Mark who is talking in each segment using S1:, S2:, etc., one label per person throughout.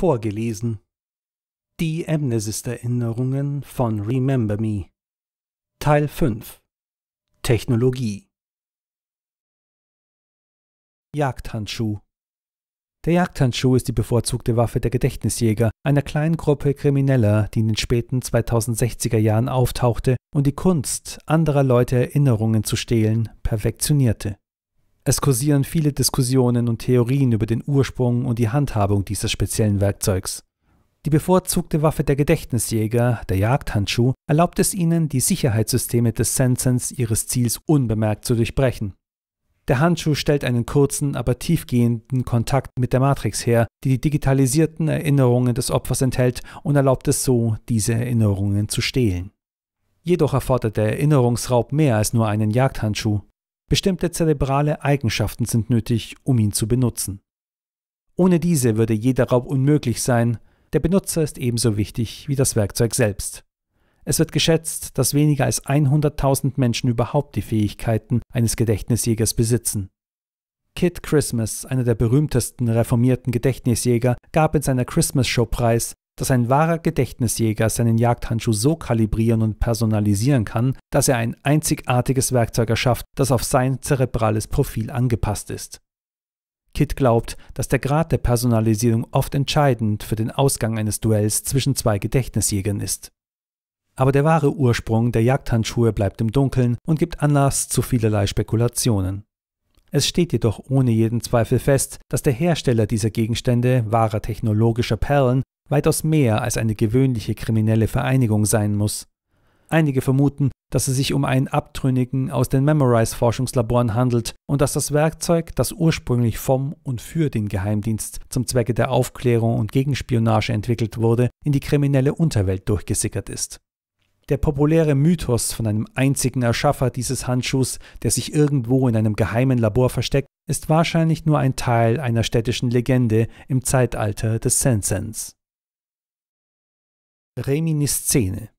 S1: vorgelesen. Die Amnesis-Erinnerungen von Remember Me Teil 5 Technologie Jagdhandschuh Der Jagdhandschuh ist die bevorzugte Waffe der Gedächtnisjäger, einer kleinen Gruppe Krimineller, die in den späten 2060er Jahren auftauchte und die Kunst, anderer Leute Erinnerungen zu stehlen, perfektionierte. Es kursieren viele Diskussionen und Theorien über den Ursprung und die Handhabung dieses speziellen Werkzeugs. Die bevorzugte Waffe der Gedächtnisjäger, der Jagdhandschuh, erlaubt es ihnen, die Sicherheitssysteme des Sensens ihres Ziels unbemerkt zu durchbrechen. Der Handschuh stellt einen kurzen, aber tiefgehenden Kontakt mit der Matrix her, die die digitalisierten Erinnerungen des Opfers enthält und erlaubt es so, diese Erinnerungen zu stehlen. Jedoch erfordert der Erinnerungsraub mehr als nur einen Jagdhandschuh. Bestimmte zerebrale Eigenschaften sind nötig, um ihn zu benutzen. Ohne diese würde jeder Raub unmöglich sein, der Benutzer ist ebenso wichtig wie das Werkzeug selbst. Es wird geschätzt, dass weniger als 100.000 Menschen überhaupt die Fähigkeiten eines Gedächtnisjägers besitzen. Kit Christmas, einer der berühmtesten reformierten Gedächtnisjäger, gab in seiner Christmas Show preis, dass ein wahrer Gedächtnisjäger seinen Jagdhandschuh so kalibrieren und personalisieren kann, dass er ein einzigartiges Werkzeug erschafft, das auf sein zerebrales Profil angepasst ist. Kit glaubt, dass der Grad der Personalisierung oft entscheidend für den Ausgang eines Duells zwischen zwei Gedächtnisjägern ist. Aber der wahre Ursprung der Jagdhandschuhe bleibt im Dunkeln und gibt Anlass zu vielerlei Spekulationen. Es steht jedoch ohne jeden Zweifel fest, dass der Hersteller dieser Gegenstände, wahrer technologischer Perlen, weitaus mehr als eine gewöhnliche kriminelle Vereinigung sein muss. Einige vermuten, dass es sich um einen Abtrünnigen aus den Memorize-Forschungslaboren handelt und dass das Werkzeug, das ursprünglich vom und für den Geheimdienst zum Zwecke der Aufklärung und Gegenspionage entwickelt wurde, in die kriminelle Unterwelt durchgesickert ist. Der populäre Mythos von einem einzigen Erschaffer dieses Handschuhs, der sich irgendwo in einem geheimen Labor versteckt, ist wahrscheinlich nur ein Teil einer städtischen Legende im Zeitalter des Sensens. Reminiszene.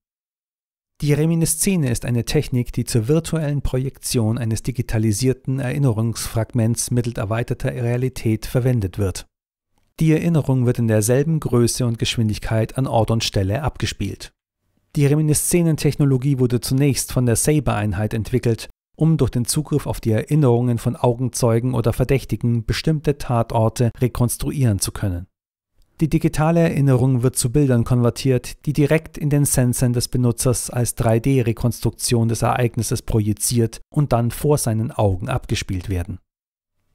S1: Die Reminiszene ist eine Technik, die zur virtuellen Projektion eines digitalisierten Erinnerungsfragments mittels erweiterter Realität verwendet wird. Die Erinnerung wird in derselben Größe und Geschwindigkeit an Ort und Stelle abgespielt. Die Reminiszenen-Technologie wurde zunächst von der Saber-Einheit entwickelt, um durch den Zugriff auf die Erinnerungen von Augenzeugen oder Verdächtigen bestimmte Tatorte rekonstruieren zu können. Die digitale Erinnerung wird zu Bildern konvertiert, die direkt in den Sensen des Benutzers als 3D-Rekonstruktion des Ereignisses projiziert und dann vor seinen Augen abgespielt werden.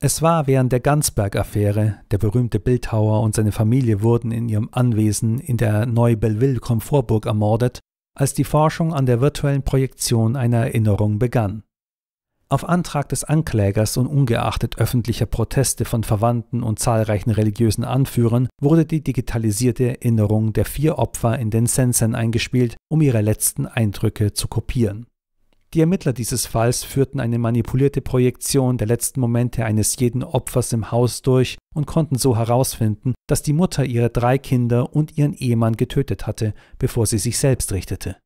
S1: Es war während der Gansberg-Affäre, der berühmte Bildhauer und seine Familie wurden in ihrem Anwesen in der Neu-Belleville-Komfortburg ermordet, als die Forschung an der virtuellen Projektion einer Erinnerung begann. Auf Antrag des Anklägers und ungeachtet öffentlicher Proteste von Verwandten und zahlreichen religiösen Anführern wurde die digitalisierte Erinnerung der vier Opfer in den Sensen eingespielt, um ihre letzten Eindrücke zu kopieren. Die Ermittler dieses Falls führten eine manipulierte Projektion der letzten Momente eines jeden Opfers im Haus durch und konnten so herausfinden, dass die Mutter ihre drei Kinder und ihren Ehemann getötet hatte, bevor sie sich selbst richtete.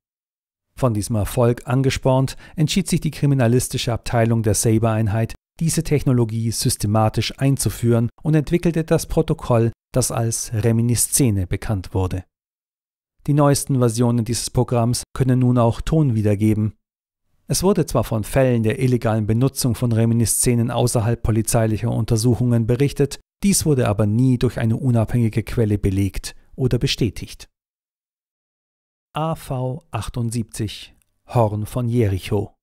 S1: Von diesem Erfolg angespornt, entschied sich die kriminalistische Abteilung der sabre einheit diese Technologie systematisch einzuführen und entwickelte das Protokoll, das als Reminiszene bekannt wurde. Die neuesten Versionen dieses Programms können nun auch Ton wiedergeben. Es wurde zwar von Fällen der illegalen Benutzung von Reminiscenen außerhalb polizeilicher Untersuchungen berichtet, dies wurde aber nie durch eine unabhängige Quelle belegt oder bestätigt. AV 78 Horn von Jericho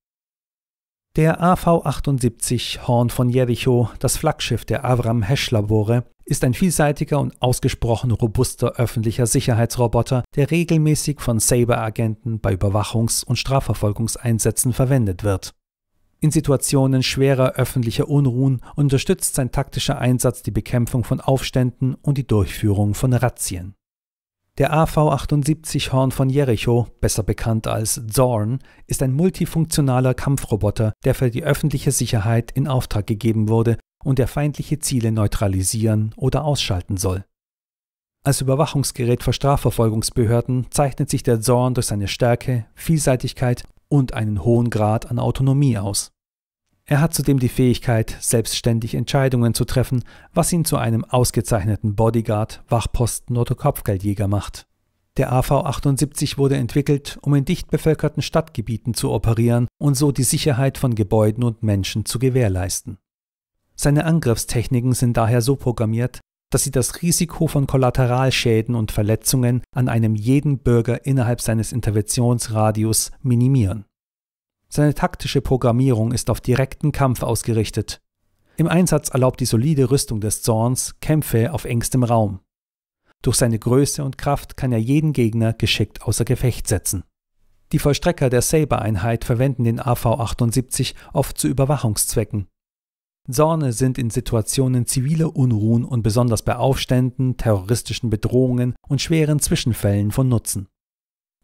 S1: Der AV 78 Horn von Jericho, das Flaggschiff der Avram Heschlabore, ist ein vielseitiger und ausgesprochen robuster öffentlicher Sicherheitsroboter, der regelmäßig von Saber-Agenten bei Überwachungs- und Strafverfolgungseinsätzen verwendet wird. In Situationen schwerer öffentlicher Unruhen unterstützt sein taktischer Einsatz die Bekämpfung von Aufständen und die Durchführung von Razzien der AV-78 Horn von Jericho, besser bekannt als Zorn, ist ein multifunktionaler Kampfroboter, der für die öffentliche Sicherheit in Auftrag gegeben wurde und der feindliche Ziele neutralisieren oder ausschalten soll. Als Überwachungsgerät für Strafverfolgungsbehörden zeichnet sich der Zorn durch seine Stärke, Vielseitigkeit und einen hohen Grad an Autonomie aus. Er hat zudem die Fähigkeit, selbstständig Entscheidungen zu treffen, was ihn zu einem ausgezeichneten Bodyguard, Wachposten oder Kopfgeldjäger macht. Der AV-78 wurde entwickelt, um in dicht bevölkerten Stadtgebieten zu operieren und so die Sicherheit von Gebäuden und Menschen zu gewährleisten. Seine Angriffstechniken sind daher so programmiert, dass sie das Risiko von Kollateralschäden und Verletzungen an einem jeden Bürger innerhalb seines Interventionsradius minimieren. Seine taktische Programmierung ist auf direkten Kampf ausgerichtet. Im Einsatz erlaubt die solide Rüstung des Zorns Kämpfe auf engstem Raum. Durch seine Größe und Kraft kann er jeden Gegner geschickt außer Gefecht setzen. Die Vollstrecker der Saber-Einheit verwenden den AV-78 oft zu Überwachungszwecken. Zorne sind in Situationen ziviler Unruhen und besonders bei Aufständen, terroristischen Bedrohungen und schweren Zwischenfällen von Nutzen.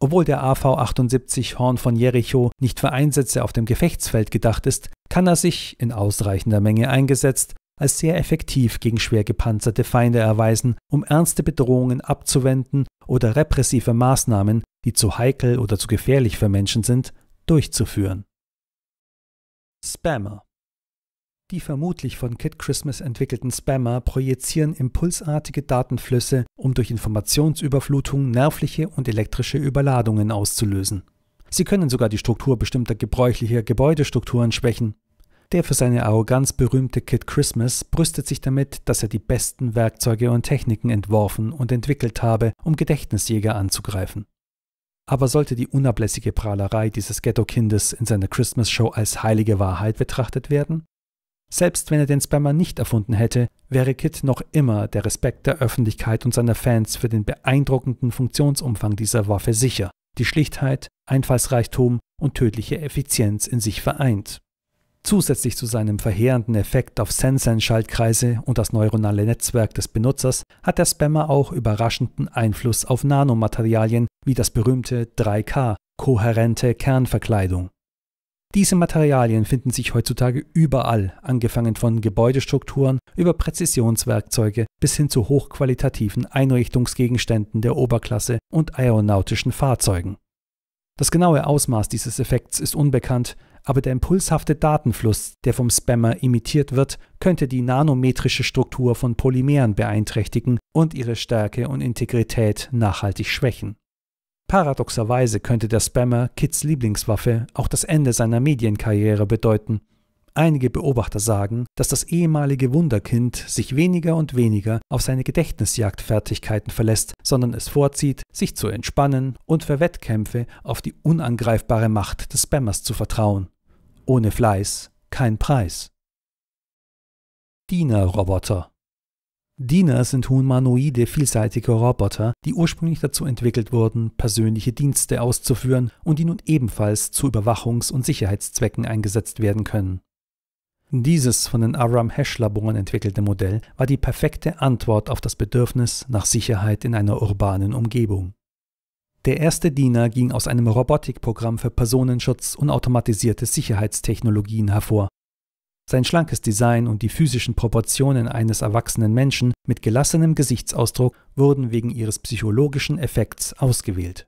S1: Obwohl der AV-78 Horn von Jericho nicht für Einsätze auf dem Gefechtsfeld gedacht ist, kann er sich, in ausreichender Menge eingesetzt, als sehr effektiv gegen schwer gepanzerte Feinde erweisen, um ernste Bedrohungen abzuwenden oder repressive Maßnahmen, die zu heikel oder zu gefährlich für Menschen sind, durchzuführen. Spammer die vermutlich von Kid Christmas entwickelten Spammer projizieren impulsartige Datenflüsse, um durch Informationsüberflutung nervliche und elektrische Überladungen auszulösen. Sie können sogar die Struktur bestimmter gebräuchlicher Gebäudestrukturen schwächen. Der für seine Arroganz berühmte Kid Christmas brüstet sich damit, dass er die besten Werkzeuge und Techniken entworfen und entwickelt habe, um Gedächtnisjäger anzugreifen. Aber sollte die unablässige Prahlerei dieses Ghetto-Kindes in seiner Christmas-Show als heilige Wahrheit betrachtet werden? Selbst wenn er den Spammer nicht erfunden hätte, wäre Kit noch immer der Respekt der Öffentlichkeit und seiner Fans für den beeindruckenden Funktionsumfang dieser Waffe sicher, die Schlichtheit, Einfallsreichtum und tödliche Effizienz in sich vereint. Zusätzlich zu seinem verheerenden Effekt auf Sensen-Schaltkreise und das neuronale Netzwerk des Benutzers hat der Spammer auch überraschenden Einfluss auf Nanomaterialien wie das berühmte 3K, kohärente Kernverkleidung. Diese Materialien finden sich heutzutage überall, angefangen von Gebäudestrukturen über Präzisionswerkzeuge bis hin zu hochqualitativen Einrichtungsgegenständen der Oberklasse und aeronautischen Fahrzeugen. Das genaue Ausmaß dieses Effekts ist unbekannt, aber der impulshafte Datenfluss, der vom Spammer imitiert wird, könnte die nanometrische Struktur von Polymeren beeinträchtigen und ihre Stärke und Integrität nachhaltig schwächen. Paradoxerweise könnte der Spammer Kids Lieblingswaffe auch das Ende seiner Medienkarriere bedeuten. Einige Beobachter sagen, dass das ehemalige Wunderkind sich weniger und weniger auf seine Gedächtnisjagdfertigkeiten verlässt, sondern es vorzieht, sich zu entspannen und für Wettkämpfe auf die unangreifbare Macht des Spammers zu vertrauen. Ohne Fleiß kein Preis. Dienerroboter Diener sind humanoide, vielseitige Roboter, die ursprünglich dazu entwickelt wurden, persönliche Dienste auszuführen und die nun ebenfalls zu Überwachungs- und Sicherheitszwecken eingesetzt werden können. Dieses von den Aram Hash-Labungen entwickelte Modell war die perfekte Antwort auf das Bedürfnis nach Sicherheit in einer urbanen Umgebung. Der erste Diener ging aus einem Robotikprogramm für Personenschutz und automatisierte Sicherheitstechnologien hervor, sein schlankes Design und die physischen Proportionen eines erwachsenen Menschen mit gelassenem Gesichtsausdruck wurden wegen ihres psychologischen Effekts ausgewählt.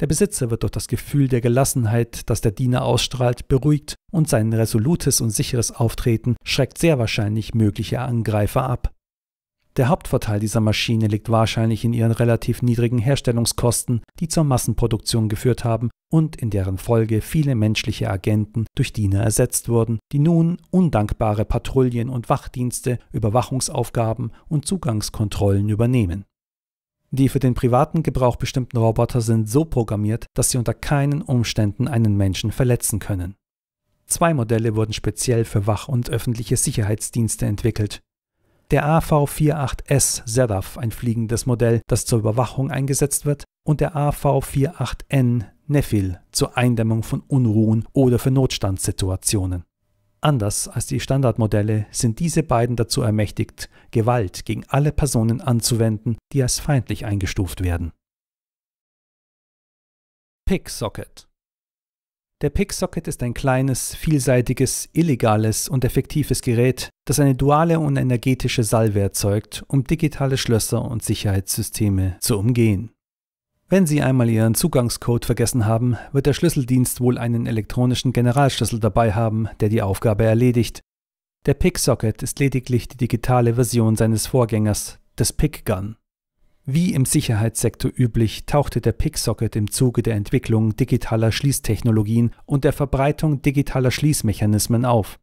S1: Der Besitzer wird durch das Gefühl der Gelassenheit, das der Diener ausstrahlt, beruhigt und sein resolutes und sicheres Auftreten schreckt sehr wahrscheinlich mögliche Angreifer ab. Der Hauptvorteil dieser Maschine liegt wahrscheinlich in ihren relativ niedrigen Herstellungskosten, die zur Massenproduktion geführt haben und in deren Folge viele menschliche Agenten durch Diener ersetzt wurden, die nun undankbare Patrouillen und Wachdienste, Überwachungsaufgaben und Zugangskontrollen übernehmen. Die für den privaten Gebrauch bestimmten Roboter sind so programmiert, dass sie unter keinen Umständen einen Menschen verletzen können. Zwei Modelle wurden speziell für Wach- und öffentliche Sicherheitsdienste entwickelt. Der AV-48S Zedaf, ein fliegendes Modell, das zur Überwachung eingesetzt wird, und der AV-48N Nephil zur Eindämmung von Unruhen oder für Notstandssituationen. Anders als die Standardmodelle sind diese beiden dazu ermächtigt, Gewalt gegen alle Personen anzuwenden, die als feindlich eingestuft werden. Picksocket Der Picksocket ist ein kleines, vielseitiges, illegales und effektives Gerät, das eine duale und energetische Salve erzeugt, um digitale Schlösser und Sicherheitssysteme zu umgehen. Wenn Sie einmal Ihren Zugangscode vergessen haben, wird der Schlüsseldienst wohl einen elektronischen Generalschlüssel dabei haben, der die Aufgabe erledigt. Der Picksocket ist lediglich die digitale Version seines Vorgängers, des Pickgun. Wie im Sicherheitssektor üblich, tauchte der Picksocket im Zuge der Entwicklung digitaler Schließtechnologien und der Verbreitung digitaler Schließmechanismen auf.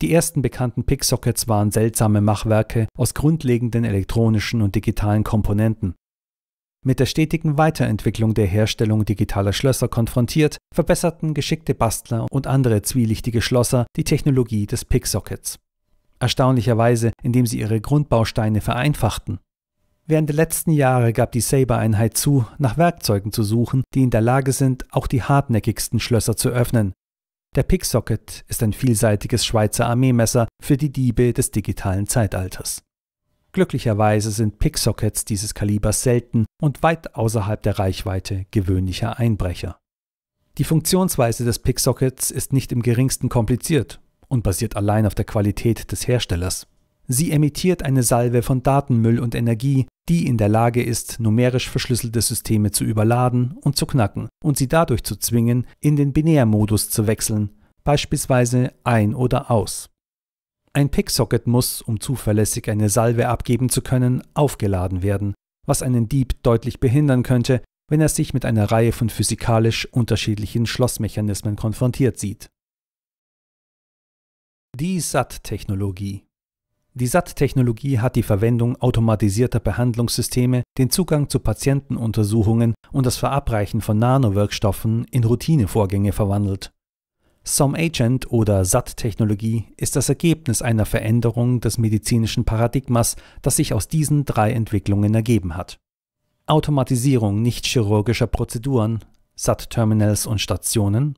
S1: Die ersten bekannten Picksockets waren seltsame Machwerke aus grundlegenden elektronischen und digitalen Komponenten mit der stetigen Weiterentwicklung der Herstellung digitaler Schlösser konfrontiert, verbesserten geschickte Bastler und andere zwielichtige Schlosser die Technologie des Picksockets. Erstaunlicherweise, indem sie ihre Grundbausteine vereinfachten. Während der letzten Jahre gab die Saber-Einheit zu, nach Werkzeugen zu suchen, die in der Lage sind, auch die hartnäckigsten Schlösser zu öffnen. Der Picksocket ist ein vielseitiges Schweizer Armeemesser für die Diebe des digitalen Zeitalters. Glücklicherweise sind Picksockets dieses Kalibers selten und weit außerhalb der Reichweite gewöhnlicher Einbrecher. Die Funktionsweise des Picksockets ist nicht im geringsten kompliziert und basiert allein auf der Qualität des Herstellers. Sie emittiert eine Salve von Datenmüll und Energie, die in der Lage ist, numerisch verschlüsselte Systeme zu überladen und zu knacken und sie dadurch zu zwingen, in den Binärmodus zu wechseln, beispielsweise ein oder aus. Ein Picksocket muss, um zuverlässig eine Salve abgeben zu können, aufgeladen werden, was einen Dieb deutlich behindern könnte, wenn er sich mit einer Reihe von physikalisch unterschiedlichen Schlossmechanismen konfrontiert sieht. Die SAT-Technologie Die SAT-Technologie hat die Verwendung automatisierter Behandlungssysteme, den Zugang zu Patientenuntersuchungen und das Verabreichen von Nanowirkstoffen in Routinevorgänge verwandelt. SOM Agent oder SAT-Technologie ist das Ergebnis einer Veränderung des medizinischen Paradigmas, das sich aus diesen drei Entwicklungen ergeben hat. Automatisierung nicht-chirurgischer Prozeduren, SAT-Terminals und Stationen,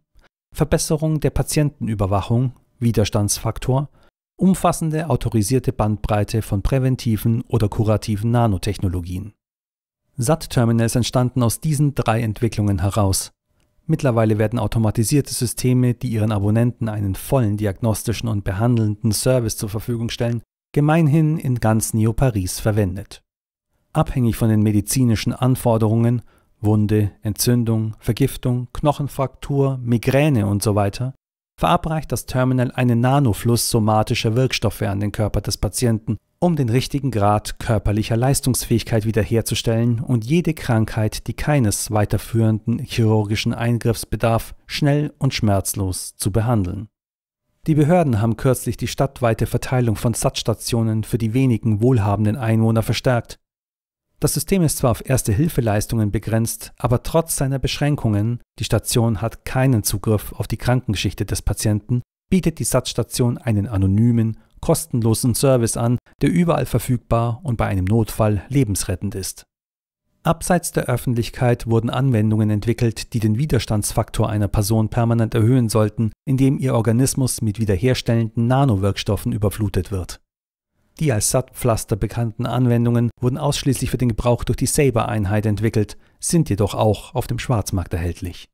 S1: Verbesserung der Patientenüberwachung, Widerstandsfaktor, umfassende autorisierte Bandbreite von präventiven oder kurativen Nanotechnologien. SAT-Terminals entstanden aus diesen drei Entwicklungen heraus, Mittlerweile werden automatisierte Systeme, die ihren Abonnenten einen vollen diagnostischen und behandelnden Service zur Verfügung stellen, gemeinhin in ganz Neo Paris verwendet. Abhängig von den medizinischen Anforderungen Wunde, Entzündung, Vergiftung, Knochenfraktur, Migräne usw. verabreicht das Terminal einen Nanofluss somatischer Wirkstoffe an den Körper des Patienten um den richtigen Grad körperlicher Leistungsfähigkeit wiederherzustellen und jede Krankheit, die keines weiterführenden chirurgischen Eingriffs bedarf, schnell und schmerzlos zu behandeln. Die Behörden haben kürzlich die stadtweite Verteilung von Satzstationen für die wenigen wohlhabenden Einwohner verstärkt. Das System ist zwar auf erste hilfeleistungen begrenzt, aber trotz seiner Beschränkungen, die Station hat keinen Zugriff auf die Krankengeschichte des Patienten, bietet die Satzstation einen anonymen kostenlosen Service an, der überall verfügbar und bei einem Notfall lebensrettend ist. Abseits der Öffentlichkeit wurden Anwendungen entwickelt, die den Widerstandsfaktor einer Person permanent erhöhen sollten, indem ihr Organismus mit wiederherstellenden Nanowirkstoffen überflutet wird. Die als Sattpflaster bekannten Anwendungen wurden ausschließlich für den Gebrauch durch die Saber-Einheit entwickelt, sind jedoch auch auf dem Schwarzmarkt erhältlich.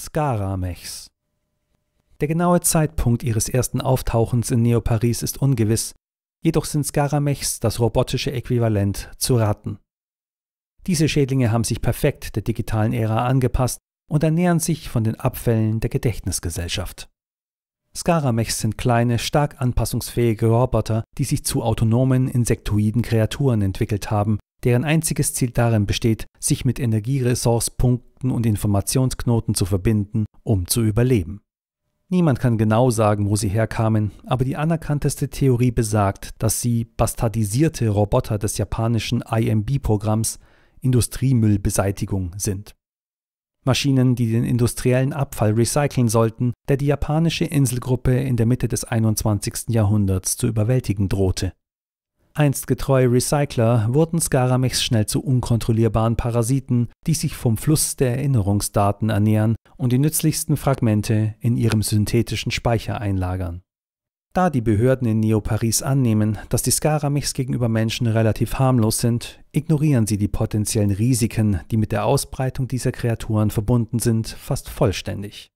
S1: Scaramechs der genaue Zeitpunkt ihres ersten Auftauchens in Neo Paris ist ungewiss, jedoch sind Skaramechs das robotische Äquivalent zu raten. Diese Schädlinge haben sich perfekt der digitalen Ära angepasst und ernähren sich von den Abfällen der Gedächtnisgesellschaft. Skaramechs sind kleine, stark anpassungsfähige Roboter, die sich zu autonomen, insektoiden Kreaturen entwickelt haben, deren einziges Ziel darin besteht, sich mit Energieressourcepunkten und Informationsknoten zu verbinden, um zu überleben. Niemand kann genau sagen, wo sie herkamen, aber die anerkannteste Theorie besagt, dass sie bastardisierte Roboter des japanischen IMB-Programms Industriemüllbeseitigung sind. Maschinen, die den industriellen Abfall recyceln sollten, der die japanische Inselgruppe in der Mitte des 21. Jahrhunderts zu überwältigen drohte. Einst getreue Recycler wurden Skaramechs schnell zu unkontrollierbaren Parasiten, die sich vom Fluss der Erinnerungsdaten ernähren und die nützlichsten Fragmente in ihrem synthetischen Speicher einlagern. Da die Behörden in Neo-Paris annehmen, dass die Skaramechs gegenüber Menschen relativ harmlos sind, ignorieren sie die potenziellen Risiken, die mit der Ausbreitung dieser Kreaturen verbunden sind, fast vollständig.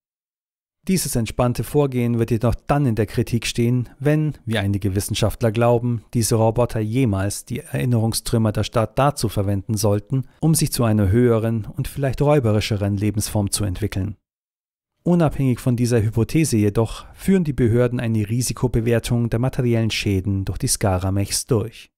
S1: Dieses entspannte Vorgehen wird jedoch dann in der Kritik stehen, wenn, wie einige Wissenschaftler glauben, diese Roboter jemals die Erinnerungstrümmer der Stadt dazu verwenden sollten, um sich zu einer höheren und vielleicht räuberischeren Lebensform zu entwickeln. Unabhängig von dieser Hypothese jedoch führen die Behörden eine Risikobewertung der materiellen Schäden durch die Skaramechs durch.